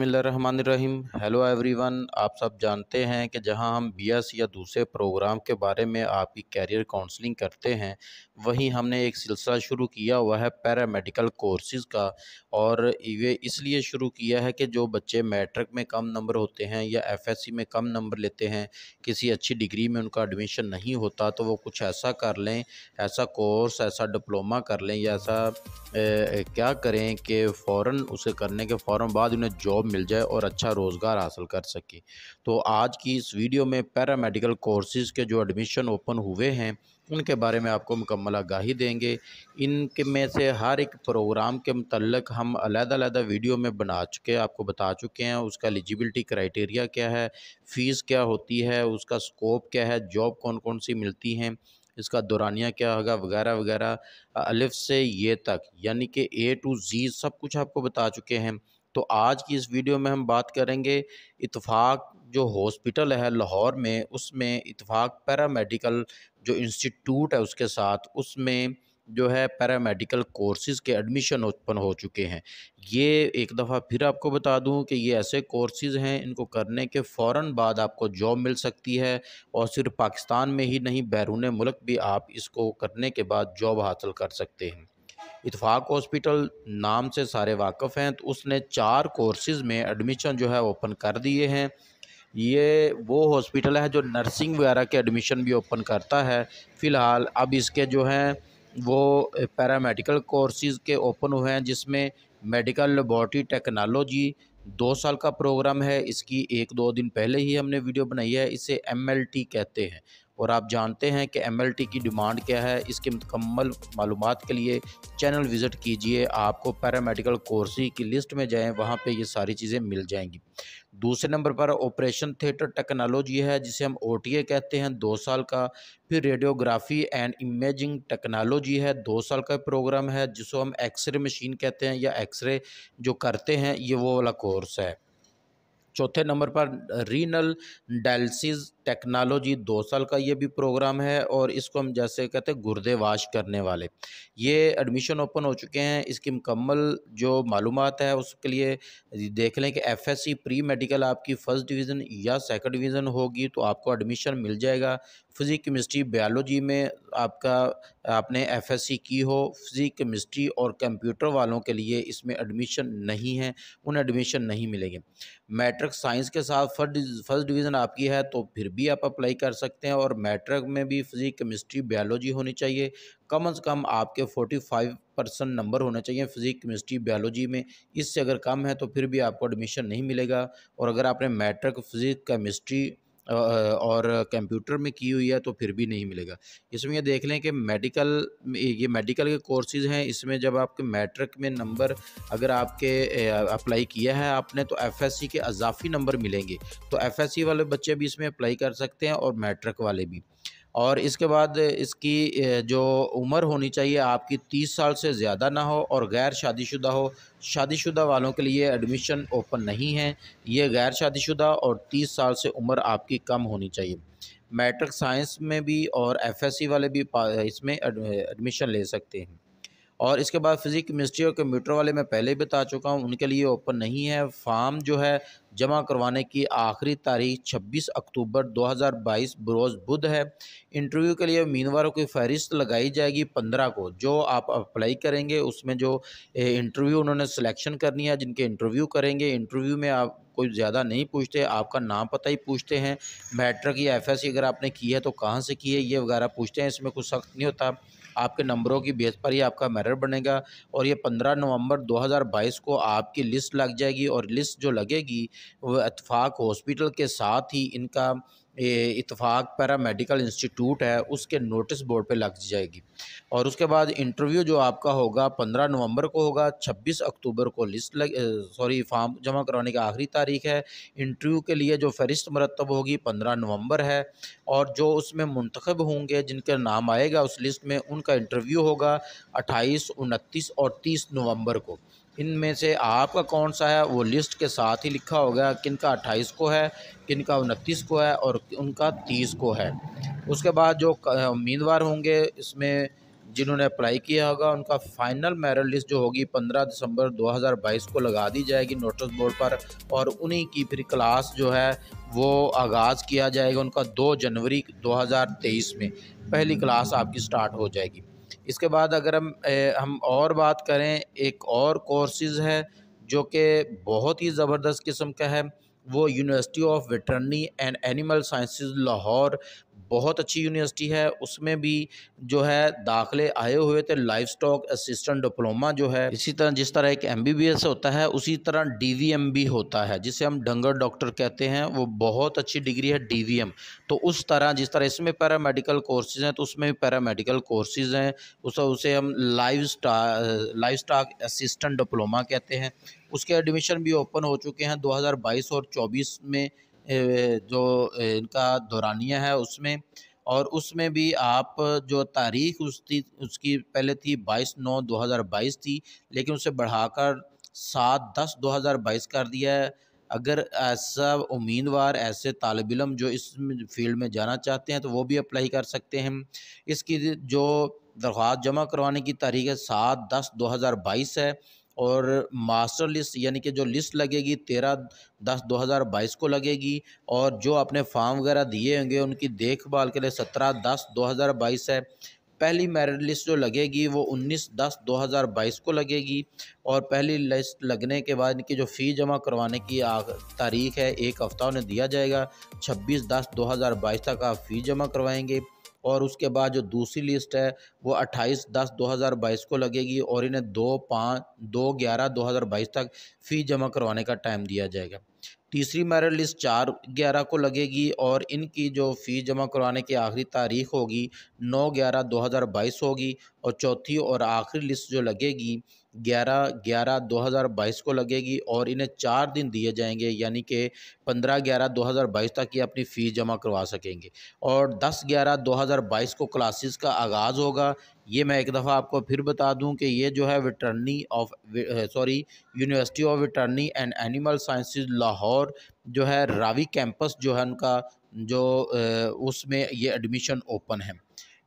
रहीम hello everyone आप सब जानते हैं कि जहां हम बीएस या दूसरे प्रोग्राम के बारे में आपकी कैरियर काउंसलिंग करते हैं वहीं हमने एक सिलसिला शुरू किया हुआ है पैरामेडिकल कोर्सेज़ का और ये इसलिए शुरू किया है कि जो बच्चे मैट्रिक में कम नंबर होते हैं या एफएससी में कम नंबर लेते हैं किसी अच्छी डिग्री में उनका एडमिशन नहीं होता तो वो कुछ ऐसा कर लें ऐसा कोर्स ऐसा डिप्लोमा कर लें या ऐसा ए, क्या करें कि फ़ौर उसे करने के फ़ौर बाद उन्हें जॉब मिल जाए और अच्छा रोज़गार हासिल कर सके तो आज की इस वीडियो में पैरामेडिकल कोर्सेज़ के जो एडमिशन ओपन हुए हैं उनके बारे में आपको मुकम्मल आगाही देंगे इनके में से हर एक प्रोग्राम के मतलब हम अलग-अलग वीडियो में बना चुके हैं आपको बता चुके हैं उसका एलिजिबिलिटी क्राइटेरिया क्या है फ़ीस क्या होती है उसका स्कोप क्या है जॉब कौन कौन सी मिलती हैं इसका दौरानिया क्या होगा वगैरह वगैरह अलिफ से ये तक यानी कि ए टू जी सब कुछ आपको बता चुके हैं तो आज की इस वीडियो में हम बात करेंगे इतफाक़ जो हॉस्पिटल है लाहौर में उसमें इतफाक़ पैरामेडिकल जो इंस्टीट्यूट है उसके साथ उसमें जो है पैरामेडिकल कोर्सेज़ के एडमिशन ओपन हो चुके हैं ये एक दफ़ा फिर आपको बता दूं कि ये ऐसे कोर्सेज़ हैं इनको करने के फ़ौर बाद आपको जॉब मिल सकती है और सिर्फ पाकिस्तान में ही नहीं बैरून मुल्क भी आप इसको करने के बाद जॉब हासिल कर सकते हैं इतफाक़ हॉस्पिटल नाम से सारे वाकफ़ हैं तो उसने चार कोर्सेज़ में एडमिशन जो है ओपन कर दिए हैं ये वो हॉस्पिटल है जो नर्सिंग वगैरह के एडमिशन भी ओपन करता है फ़िलहाल अब इसके जो हैं वो पैरामेडिकल कोर्सेज़ के ओपन हुए हैं जिसमें मेडिकल लेबॉर्टरी टेक्नोलॉजी दो साल का प्रोग्राम है इसकी एक दो दिन पहले ही हमने वीडियो बनाई है इसे एम कहते हैं और आप जानते हैं कि एम की डिमांड क्या है इसके मुकम्मल मालूम के लिए चैनल विज़िट कीजिए आपको पैरामेडिकल कोर्स की लिस्ट में जाएँ वहाँ पर ये सारी चीज़ें मिल जाएंगी दूसरे नंबर पर ऑपरेशन थिएटर टेक्नोलॉजी है जिसे हम ओ कहते हैं दो साल का फिर रेडियोग्राफी एंड इमेजिंग टेक्नोलॉजी है दो साल का प्रोग्राम है जिसको हम एक्सरे मशीन कहते हैं या एक्सरे जो करते हैं ये वो वाला कोर्स है चौथे नंबर पर रीनल डायलिसिस टेक्नोलॉजी दो साल का ये भी प्रोग्राम है और इसको हम जैसे कहते हैं गुर्दे वाश करने वाले ये एडमिशन ओपन हो चुके हैं इसकी मुकम्मल जो मालूम है उसके लिए देख लें कि F S C pre medical आपकी फ़र्स्ट डिवीज़न या सेकंड डिवीज़न होगी तो आपको एडमिशन मिल जाएगा फिज़िक केमिस्ट्री बायोलॉजी में आपका आपने एफएससी की हो फिज़िक केमिस्ट्री और कंप्यूटर वालों के लिए इसमें एडमिशन नहीं है उन्हें एडमिशन नहीं मिलेंगे मैट्रिक साइंस के साथ फर्स्ट डिवीज़न आपकी है तो फिर भी आप अप्लाई कर सकते हैं और मैट्रिक में भी फिज़िक केमिस्ट्री बायोलॉजी होनी चाहिए कम अज़ कम आपके फोर्टी फाइव परसेंट नंबर होना चाहिए फिज़िक केमिस्ट्री बायोलॉजी में इससे अगर कम है तो फिर भी आपको एडमिशन नहीं मिलेगा और अगर आपने मैट्रिक फिज़िक केमिस्ट्री और कंप्यूटर में की हुई है तो फिर भी नहीं मिलेगा इसमें ये देख लें कि मेडिकल ये मेडिकल के कोर्सेज हैं इसमें जब आपके मैट्रिक में नंबर अगर आपके अप्लाई किया है आपने तो एफएससी के अजाफी नंबर मिलेंगे तो एफएससी वाले बच्चे भी इसमें अप्लाई कर सकते हैं और मैट्रिक वाले भी और इसके बाद इसकी जो उम्र होनी चाहिए आपकी तीस साल से ज़्यादा ना हो और गैर शादीशुदा हो शादीशुदा वालों के लिए एडमिशन ओपन नहीं है ये गैर शादीशुदा और तीस साल से उम्र आपकी कम होनी चाहिए मैट्रिक साइंस में भी और एफएससी वाले भी इसमें एडमिशन ले सकते हैं और इसके बाद फिज़िक केमिस्ट्री और कंप्यूटर वाले मैं पहले भी बता चुका हूँ उनके लिए ओपन नहीं है फार्म जो है जमा करवाने की आखिरी तारीख 26 अक्टूबर 2022 बरोज़ बुध है इंटरव्यू के लिए उम्मीदवारों की फहरिस्त लगाई जाएगी 15 को जो आप अप्लाई करेंगे उसमें जो इंटरव्यू उन्होंने सिलेक्शन करनी है जिनके इंटरव्यू करेंगे इंटरव्यू में आप कोई ज़्यादा नहीं पूछते आपका नाम पता ही पूछते हैं मैट्रिक या एफ अगर आपने की है तो कहाँ से की है ये वगैरह पूछते हैं इसमें कुछ सख्त नहीं होता आपके नंबरों की बेस पर ही आपका मैरिट बनेगा और ये पंद्रह नवंबर 2022 को आपकी लिस्ट लग जाएगी और लिस्ट जो लगेगी वह इतफाक़ हॉस्पिटल के साथ ही इनका इतफाक़ पैरा मेडिकल इंस्टीट्यूट है उसके नोटिस बोर्ड पे लग जाएगी और उसके बाद इंटरव्यू जो आपका होगा पंद्रह नवंबर को होगा छब्बीस अक्टूबर को लिस्ट लग सॉरी फॉर्म जमा करवाने की आखिरी तारीख है इंटरव्यू के लिए जो फहरिस्त मरतब होगी पंद्रह नवंबर है और जो उसमें मंतखब होंगे जिनका नाम आएगा उस लिस्ट में उनका इंटरव्यू होगा अट्ठाईस उनतीस और तीस नवंबर को इनमें से आपका कौन सा है वो लिस्ट के साथ ही लिखा होगा किन का अट्ठाईस को है किन का उनतीस को है और उनका तीस को है उसके बाद जो उम्मीदवार होंगे इसमें जिन्होंने अप्लाई किया होगा उनका फाइनल मेरिट लिस्ट जो होगी 15 दिसंबर 2022 को लगा दी जाएगी नोटिस बोर्ड पर और उन्हीं की फिर क्लास जो है वो आगाज़ किया जाएगा उनका 2 जनवरी 2023 में पहली क्लास आपकी स्टार्ट हो जाएगी इसके बाद अगर हम हम और बात करें एक और कोर्सेज़ है जो कि बहुत ही ज़बरदस्त किस्म का है वो university of veterinary and animal sciences Lahore बहुत अच्छी यूनिवर्सिटी है उसमें भी जो है दाखिले आए हुए थे लाइफ स्टॉक असिस्टेंट डिप्लोमा जो है इसी तरह जिस तरह एक एम होता है उसी तरह डी भी होता है जिसे हम डंगर डॉक्टर कहते हैं वो बहुत अच्छी डिग्री है डी तो उस तरह जिस तरह इसमें पैरामेडिकल कोर्सेज हैं तो उसमें भी पैरामेडिकल कोर्सेज हैं उस उसे हम लाइव स्टा लाइफ स्टॉक असिस्टेंट डिप्लोमा कहते हैं उसके एडमिशन भी ओपन हो चुके हैं बाईस और चौबीस में जो इनका दौरानिया है उसमें और उसमें भी आप जो तारीख उसकी उसकी पहले थी बाईस नौ दो हज़ार बाईस थी लेकिन उसे बढ़ाकर सात दस दो हज़ार बाईस कर दिया है अगर ऐसा उम्मीदवार ऐसे तालब इलम जो इस फील्ड में जाना चाहते हैं तो वो भी अप्लाई कर सकते हैं इसकी जो दरख्वास्त जमा करवाने की तारीख है सात दस दो हज़ार बाईस है और मास्टर लिस्ट यानी कि जो लिस्ट लगेगी तेरह दस दो हज़ार बाईस को लगेगी और जो आपने फार्म वगैरह दिए होंगे उनकी देखभाल के लिए सत्रह दस दो हज़ार बाईस है पहली मेरिट लिस्ट जो लगेगी वो उन्नीस दस दो हज़ार बाईस को लगेगी और पहली लिस्ट लगने के बाद इनकी जो फ़ी जमा करवाने की तारीख है एक हफ़्ता उन्हें दिया जाएगा छब्बीस दस दो हज़ार बाईस तक आप फ़ी जमा करवाएंगे और उसके बाद जो दूसरी लिस्ट है वो 28 दस 2022 को लगेगी और इन्हें दो पाँच दो ग्यारह बाईस तक फ़ी जमा करवाने का टाइम दिया जाएगा तीसरी मेरिट लिस्ट चार ग्यारह को लगेगी और इनकी जो फ़ीस जमा करवाने की आखिरी तारीख होगी नौ ग्यारह दो हज़ार बाईस होगी और चौथी और आखिरी लिस्ट जो लगेगी ग्यारह ग्यारह दो हज़ार बाईस को लगेगी और इन्हें चार दिन दिए जाएंगे यानी कि पंद्रह ग्यारह दो हज़ार बाईस तक ये अपनी फ़ीस जमा करवा सकेंगे और दस ग्यारह दो हज़ार बाईस को क्लासेस का आगाज़ होगा ये मैं एक दफ़ा आपको फिर बता दूं कि ये जो है veterinary of sorry university of veterinary and animal sciences Lahore जो है रावी कैंपस जो है उनका जो उसमें ये एडमिशन ओपन है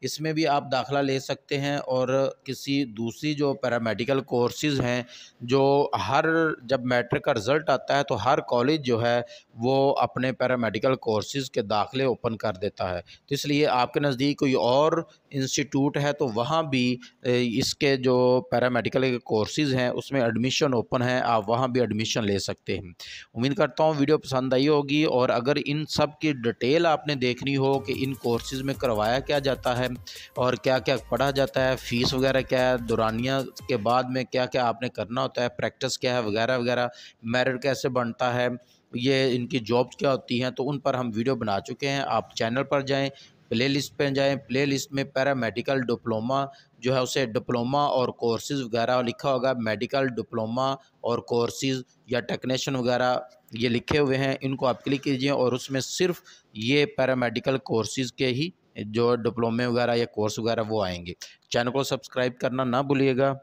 इसमें भी आप दाखिला ले सकते हैं और किसी दूसरी जो पैरामेडिकल कोर्सेज़ हैं जो हर जब मैट्रिक का रिज़ल्ट आता है तो हर कॉलेज जो है वो अपने पैरामेडिकल कोर्सेज़ के दाखिले ओपन कर देता है तो इसलिए आपके नज़दीक कोई और इंस्टीट्यूट है तो वहाँ भी इसके जो पैरामेडिकल के कोर्सेज़ हैं उसमें एडमिशन ओपन है आप वहाँ भी एडमिशन ले सकते हैं उम्मीद करता हूँ वीडियो पसंद आई होगी और अगर इन सब की डिटेल आपने देखनी हो कि इन कोर्सेज़ में करवाया क्या जाता है और क्या क्या पढ़ा जाता है फ़ीस वगैरह क्या है दुरानिया के बाद में क्या क्या आपने करना होता है प्रैक्टिस क्या है वगैरह वगैरह मेरिट कैसे बनता है ये इनकी जॉब्स क्या होती हैं तो उन पर हम वीडियो बना चुके हैं आप चैनल पर जाएं प्ले लिस्ट पर जाएँ प्ले लिस्ट में पैरामेडिकल डिप्लोमा जो है उसे डिप्लोमा और कोर्सेज़ वगैरह लिखा होगा मेडिकल डिप्लोमा और कोर्सेज़ या टेक्नीशियन वगैरह ये लिखे हुए हैं इनको आप क्लिक कीजिए और उसमें सिर्फ ये पैरामेडिकल कोर्सेज़ के ही जो डिप्लोमे वगैरह या कोर्स वगैरह वो आएंगे चैनल को सब्सक्राइब करना ना भूलिएगा